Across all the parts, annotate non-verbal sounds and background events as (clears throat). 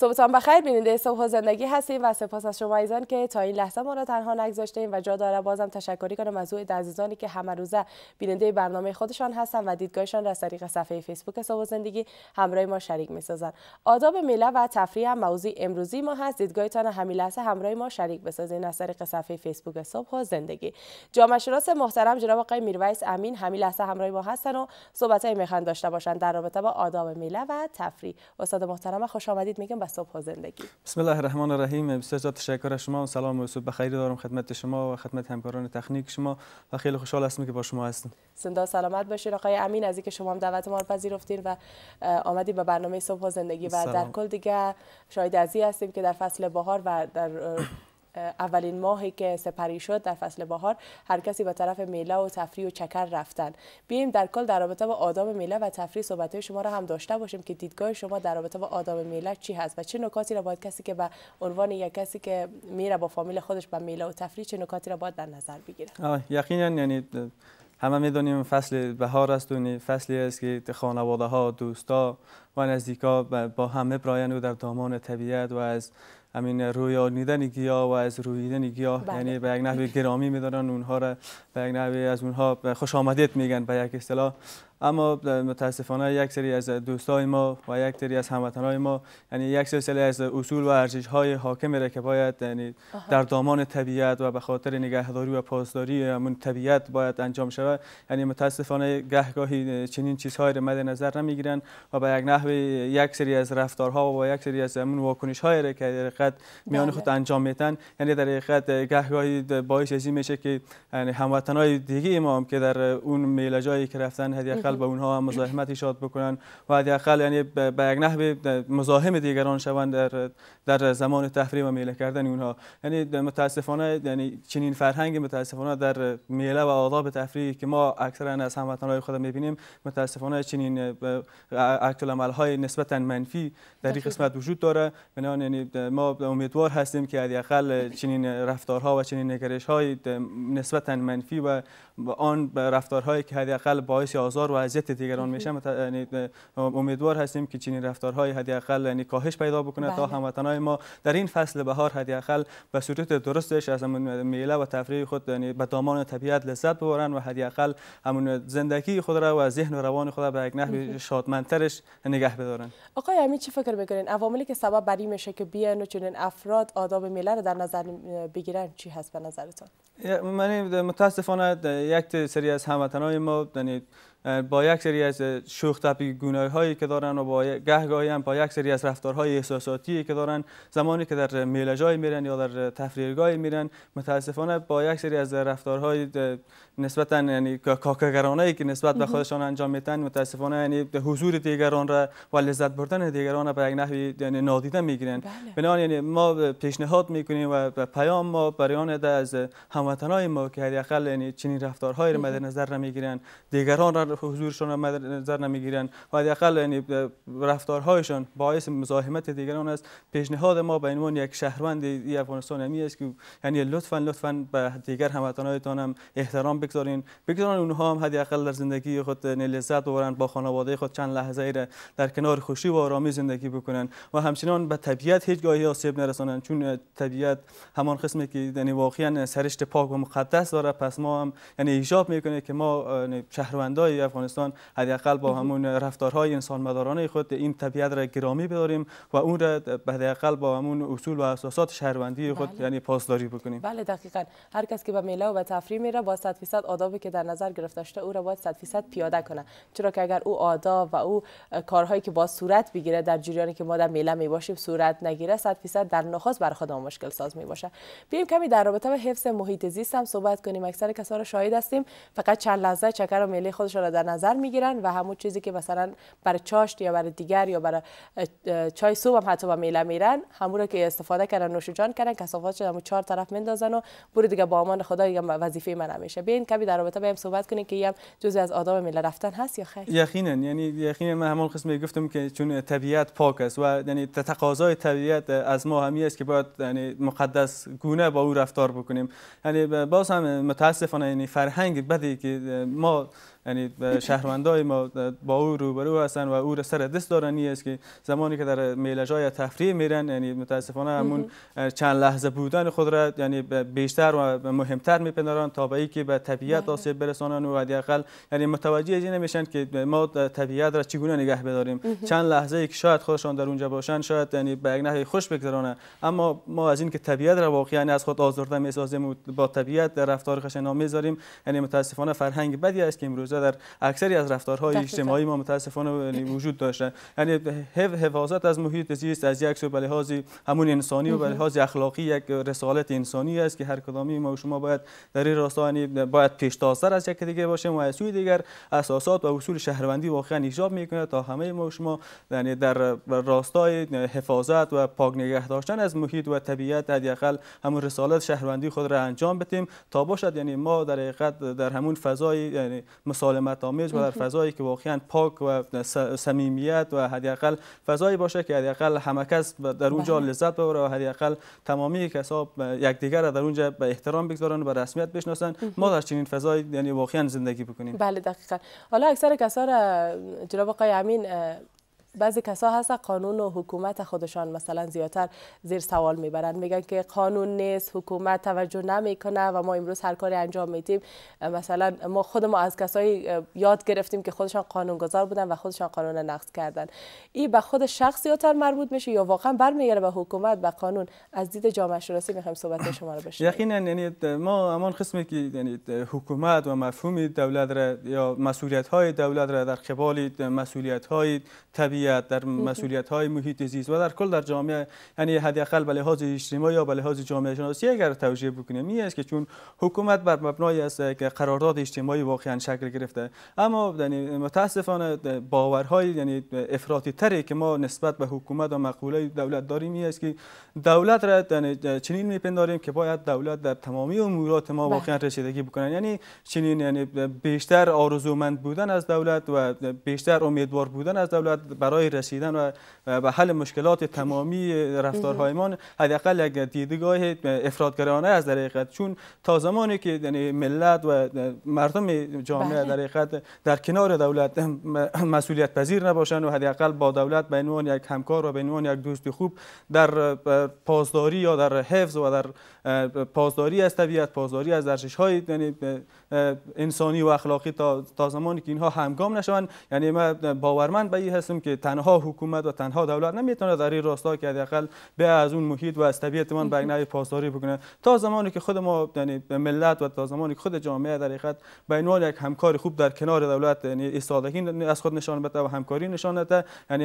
صبحتان بخیر بیننده صبح زندگی هستیم و سپاس از شما ایزان که تا این لحظه ما را تنها نگذاشتیم و جا داره بازم تشکری کنم از اوی عزیزانی که همه روزه بیننده برنامه خودشان هستن و دیدگاهشان را از طریق صفحه فیسبوک صبح زندگی همراه ما شریک سازن آداب میله و تفریح موضوع امروزی ما هست دیدگاهتان همین لحظه همراه ما شریک بسازین از طریق صفحه فیسبوک صبح زندگی جامعه شناس محترم جناب آقای میرویس امین همین لحظه همراه ما هستن و صحبت های میخوان داشته باشن در رابطه با آداب میله و تفریح استاد محترم خوش آمدید میگم صبح زندگی بسم الله الرحمن الرحیم بسیار زیاد تشکر از شما و سلام و صبح بخیر دارم خدمت شما و خدمت همکاران تکنیک شما و خیلی خوشحال هستم که با شما هستم سندا سلامت باشید آقای امین از اینکه شما هم دعوت ما رو پذیرفتین و آمدی به برنامه صبح و زندگی و در کل دیگه شاید ازی هستیم که در فصل بهار و در اولین ماهی که سپری شد در فصل بهار هر کسی به طرف میله و تفریح و چکر رفتن بیایم در کل در رابطه با آداب میله و تفریح صحبت های شما را هم داشته باشیم که دیدگاه شما در رابطه با آداب میله چی هست و چه نکاتی را باید کسی که به عنوان یک کسی که میره با فامیل خودش به میله و تفریح چه نکاتی را باید در نظر بگیره یقینا یعنی همه میدونیم فصل بهار است و یعنی فصلی است که خانواده ها دوستا و نزدیکا با همه براین و در دامان طبیعت و از همین رویانیدن گیاه و از رویدن گیاه بله. یعنی به یک نحوه گرامی میدارن اونها را به یک نحوه از اونها خوش آمدید میگن به یک اصطلاح اما متاسفانه یک سری از دوستای ما و یک سری از هموطنای ما یعنی یک سلسله از اصول و ارزش های حاکم را که باید یعنی در دامان طبیعت و به خاطر نگهداری و پاسداری همون طبیعت باید انجام شود یعنی متاسفانه گهگاهی چنین چیزهایی را مد نظر نمیگیرند و به یک نحو یک سری از رفتارها و یک سری از همون واکنش های را که در حقیقت میان بله. خود انجام میتن یعنی در حقیقت گهگاهی باعث از میشه که یعنی هموطنای دیگه ما که در اون میلجایی که رفتن هدیه حداقل به اونها هم مزاحمت ایجاد بکنن و حداقل یعنی به یک نحو مزاحم دیگران شوند در در زمان تفریح و میله کردن اونها یعنی متاسفانه یعنی چنین فرهنگ متاسفانه در میله و آداب تفریحی که ما اکثرا از هموطنان خود میبینیم متاسفانه چنین عمل های نسبتا منفی در این قسمت وجود داره بنابراین یعنی ما امیدوار هستیم که حداقل چنین رفتارها و چنین نگرش های نسبتا منفی و آن رفتارهایی که حداقل باعث آزار و وضعیت دیگران میشه یعنی امیدوار هستیم که چنین رفتارهای حداقل یعنی کاهش پیدا بکنه تا بله. هموطنان ما در این فصل بهار حداقل به صورت درستش از میله و تفریح خود یعنی به دامان طبیعت لذت ببرن و حداقل همون زندگی خود را و ذهن و روان خود را به یک نحوی شادمنترش نگه بدارن آقای امید چی فکر میکنین عواملی که سبب بر میشه که بیان و چنین افراد آداب میله را در نظر بگیرن چی هست به نظرتان من متاسفانه یک سری از هموطنان ما یعنی با یک سری از شوخ گونه هایی که دارن و با گهگاهی هم با یک سری از رفتارهای احساساتی که دارن زمانی که در میلجای میرن یا در تفریحگاهی میرن متاسفانه با یک سری از رفتارهای نسبتا یعنی کاکاگرانه که نسبت به خودشان انجام میدن متاسفانه یعنی حضور دیگران را و لذت بردن دیگران را به یک نحوی یعنی نادیده میگیرن بله. بنابراین یعنی ما پیشنهاد میکنیم و پیام ما برای آن از هموطنای ما که حداقل یعنی چنین رفتارهایی را مد نظر نمیگیرن دیگران را حضورشان را نظر نمیگیرن و حداقل یعنی رفتارهایشان باعث مزاحمت دیگران است پیشنهاد ما به عنوان یک شهروند افغانستان همی است که یعنی لطفا لطفا به دیگر هموطنانتان هم احترام بگذارین بگذارن اونها هم اقل در زندگی خود لذت ببرند با خانواده خود چند لحظه ای در کنار خوشی و آرامی زندگی بکنند و همچنان به طبیعت هیچ گاهی آسیب نرسانند چون طبیعت همان قسمی که یعنی واقعا سرشت پاک و مقدس داره پس ما هم یعنی ایجاب میکنه که ما یعنی شهروندای افغانستان حداقل با همون رفتارهای انسان مدارانه خود این طبیعت را گرامی بداریم و اون را حداقل با همون اصول و اساسات شهروندی خود بله. یعنی پاسداری بکنیم بله دقیقا هر کس که به میله و به تفریح میره با 100 درصد آدابی که در نظر گرفته شده او را باید 100 درصد پیاده کنه چرا که اگر او آداب و او کارهایی که با صورت بگیره در جریانی که ما در میله می باشیم صورت نگیره 100 درصد در نخواست بر خود مشکل ساز می باشه بیایم کمی در رابطه با حفظ محیط زیستم صحبت کنیم اکثر کسا را شاهد هستیم فقط چند لحظه چکر و میله خودشان در نظر میگیرن و همون چیزی که مثلا برای چاشت یا برای دیگر یا برای چای صبح هم حتی با میله میرن همون را که استفاده کردن نوشجان کردن کسافات شد همون چهار طرف میندازن و برو دیگه با امان خدا یه وظیفه من همیشه بین کمی در رابطه بهم صحبت کنین که هم جزء از آداب میله رفتن هست یا خیر یقینا یعنی یقینا من همون قسمی گفتم که چون طبیعت پاک است و یعنی تقاضای طبیعت از ما همی است که باید یعنی مقدس گونه با او رفتار بکنیم یعنی باز هم متاسفانه یعنی فرهنگ بدی که ما یعنی شهروندای ما با او روبرو هستن و او را سر دست دارنی است که زمانی که در میلجای تفریح میرن یعنی متاسفانه همون چند لحظه بودن خود را یعنی بیشتر و مهمتر میپندارن تا به که به طبیعت بله. آسیب برسانن و حداقل یعنی متوجه این نمیشن که ما طبیعت را چگونه نگه بداریم چند لحظه که شاید خودشان در اونجا باشن شاید یعنی به یک خوش بگذرانه اما ما از این که طبیعت را واقعا از خود آزرده میسازیم و با طبیعت رفتار خشنا میذاریم یعنی متاسفانه فرهنگ بدی است که امروزه در اکثری از رفتارهای اجتماعی ما متاسفانه یعنی وجود داشته. یعنی حفاظت از محیط زیست از یک سو به همون انسانی و به لحاظ اخلاقی یک رسالت انسانی است که هر کدامی ما و شما باید در این راستا یعنی باید پیشتازتر از یک دیگه باشیم و از سوی دیگر اساسات و اصول شهروندی واقعا ایجاب میکنه تا همه ما و شما یعنی در راستای حفاظت و پاک نگه داشتن از محیط و طبیعت حداقل همون رسالت شهروندی خود را انجام بدیم تا باشد یعنی ما در حقیقت در همون فضای یعنی مسالمت آمیز و در فضایی که واقعا پاک و صمیمیت و حداقل فضایی باشه که حداقل همه کس در اونجا بله. لذت ببره و حداقل تمامی کسا یکدیگر در اونجا به احترام بگذارن و به رسمیت بشناسن ما در چنین فضایی یعنی واقعا زندگی بکنیم بله دقیقا حالا اکثر کسا جناب آقای امین بعضی کسا هست قانون و حکومت خودشان مثلا زیادتر زیر سوال میبرند میگن که قانون نیست حکومت توجه نمیکنه و ما امروز هر کاری انجام میدیم مثلا ما خود ما از کسایی یاد گرفتیم که خودشان قانون گذار بودن و خودشان قانون نقض کردن این به خود شخص زیادتر مربوط میشه یا واقعا برمیگره به حکومت به قانون از دید جامعه شناسی میخوایم صحبت شما رو بشه. یقینا یعنی ما همان قسمی که یعنی حکومت و مفهوم دولت را یا مسئولیت های دولت را در قبال مسئولیت های طبیعی در مسئولیت های محیط زیست و در کل در جامعه یعنی حداقل به لحاظ اجتماعی یا به لحاظ جامعه شناسی اگر توجیه بکنیم این است که چون حکومت بر مبنای است که قرارداد اجتماعی واقعا شکل گرفته اما یعنی متاسفانه باورهای یعنی افراطی تری که ما نسبت به حکومت و مقوله دولت داریم این است که دولت را یعنی چنین میپنداریم که باید دولت در تمامی امورات ما بله. واقعا رسیدگی بکنن یعنی چنین یعنی بیشتر آرزومند بودن از دولت و بیشتر امیدوار بودن از دولت برای رسیدن و به حل مشکلات تمامی رفتارهایمان حداقل یک دیدگاه افرادگرایانه از در چون تا زمانی که یعنی ملت و مردم جامعه در بله. در کنار دولت مسئولیت پذیر نباشند و حداقل با دولت به عنوان یک همکار و به عنوان یک دوست خوب در پاسداری یا در حفظ و در پاسداری از طبیعت پاسداری از ارزش های یعنی انسانی و اخلاقی تا تا زمانی که اینها همگام نشوند یعنی من باورمند به این هستم که تنها حکومت و تنها دولت نمیتونه در این راستا که حداقل به از اون محیط و از طبیعت من به نوعی پاسداری بکنه تا زمانی که خود ما یعنی ملت و تا زمانی که خود جامعه در حقیقت به عنوان یک همکار خوب در کنار دولت یعنی ایستادگی از خود نشان بده و همکاری نشان بده یعنی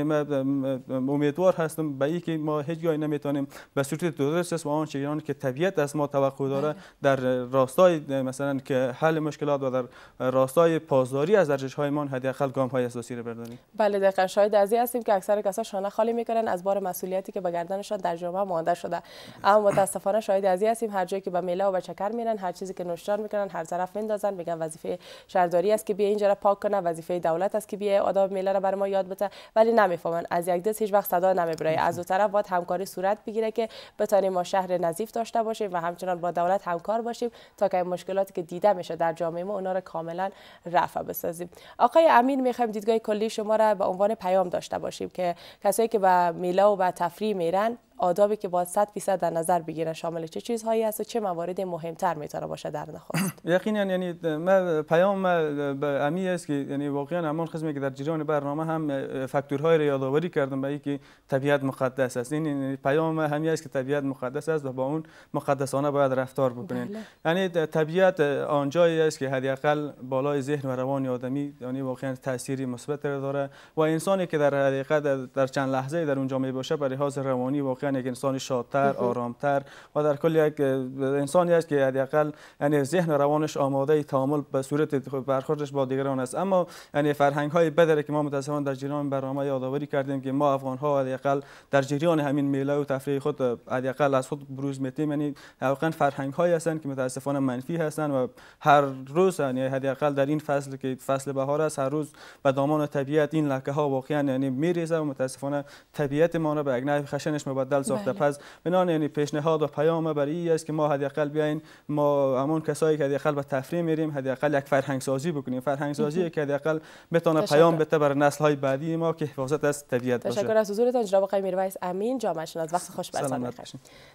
امیدوار هستم به اینکه ما هیچ جایی نمیتونیم به صورت درست و آن چیزی که طبیعت از ما توقع داره بله. در راستای مثلا که حل مشکلات و در راستای پاسداری از ارزش های ما حداقل گام های اساسی رو بردانیم بله دقیقاً شاید از هستیم که اکثر کسا شانه خالی میکنن از بار مسئولیتی که به گردنشان در جامعه مانده شده اما متاسفانه شاید از هستیم هر جایی که به میله و به چکر میرن هر چیزی که نوشجان میکنن هر طرف میندازن میگن وظیفه شهرداری است که بیا اینجا را پاک کنه وظیفه دولت است که بیا آداب میله را بر ما یاد بده ولی نمیفهمن از یک دست هیچ وقت صدا نمیبره از دو طرف باید همکاری صورت بگیره که بتانیم ما شهر نظیف داشته باشیم و همچنان با دولت همکار باشیم تا که مشکلاتی که دیده میشه در جامعه ما اونا را کاملا رفع بسازیم آقای امین میخوایم دیدگاه کلی شما را به عنوان پیام داشته باشیم که کسایی که به میله و به تفریح میرن آدابی که باید 100 درصد در نظر بگیرن شامل چه چیزهایی است و چه موارد مهمتر میتونه باشه در نخست (clears throat) یقینا یعنی ما پیام ما به امی است که یعنی واقعا همان قسمی که در جریان برنامه هم فاکتورهای را کردم به اینکه طبیعت مقدس است این پیام همی است که طبیعت مقدس است و با اون مقدسانه باید رفتار بکنین بله. یعنی طبیعت آنجایی است که حداقل بالای ذهن و روان آدمی یعنی واقعا تاثیری مثبت داره و انسانی که در حقیقت در چند لحظه در اون می باشه برای حاضر روانی واقعا یک انسانی شادتر آرامتر و در کل یک انسانی است که حداقل یعنی ذهن روانش آماده تعامل به صورت برخوردش با دیگران است اما یعنی فرهنگ های بدره که ما متأسفانه در جریان برنامه یادآوری کردیم که ما افغان ها حداقل در جریان همین میله و تفریح خود حداقل از خود بروز میتیم یعنی واقعا فرهنگ هایی هستند که متاسفانه منفی هستند و هر روز یعنی حداقل در این فصل که فصل بهار است هر روز به دامان طبیعت این لکه ها واقعا یعنی میریزه و متاسفانه طبیعت ما را به اگنه خشنش مبدل دل ساخته بله. پس بنان یعنی پیشنهاد و پیام برای ای است که ما حداقل بیاین ما همون کسایی که حداقل به تفریح میریم حداقل یک فرهنگ سازی بکنیم فرهنگ سازی که حداقل بتونه پیام بده بر نسل های بعدی ما که حفاظت از طبیعت باشه تشکر از حضورتان جناب آقای میرویس امین جامعه شناس وقت خوش برسان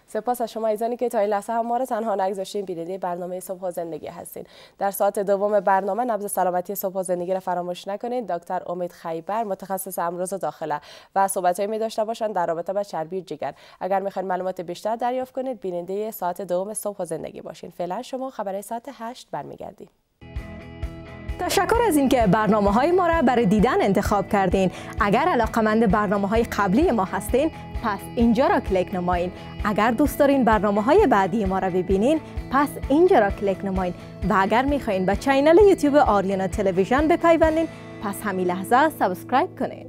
سپاس از شما ایزانی که تا این لحظه هم ما را تنها نگذاشتین بیننده برنامه صبح و زندگی هستین در ساعت دوم برنامه نبض سلامتی صبح و زندگی را فراموش نکنید دکتر امید خیبر متخصص امراض داخله و های می داشته باشند در رابطه با چربی جگر اگر اگر میخواین معلومات بیشتر دریافت کنید بیننده ساعت دوم صبح و زندگی باشین فعلا شما خبر ساعت 8 برمیگردیم تشکر از اینکه برنامه های ما را برای دیدن انتخاب کردین اگر علاقمند برنامه های قبلی ما هستین پس اینجا را کلیک نمایین اگر دوست دارین برنامه های بعدی ما را ببینین پس اینجا را کلیک نمایین و اگر میخواین به چینل یوتیوب آریانا تلویژن بپیوندین پس همین لحظه سابسکرایب کنین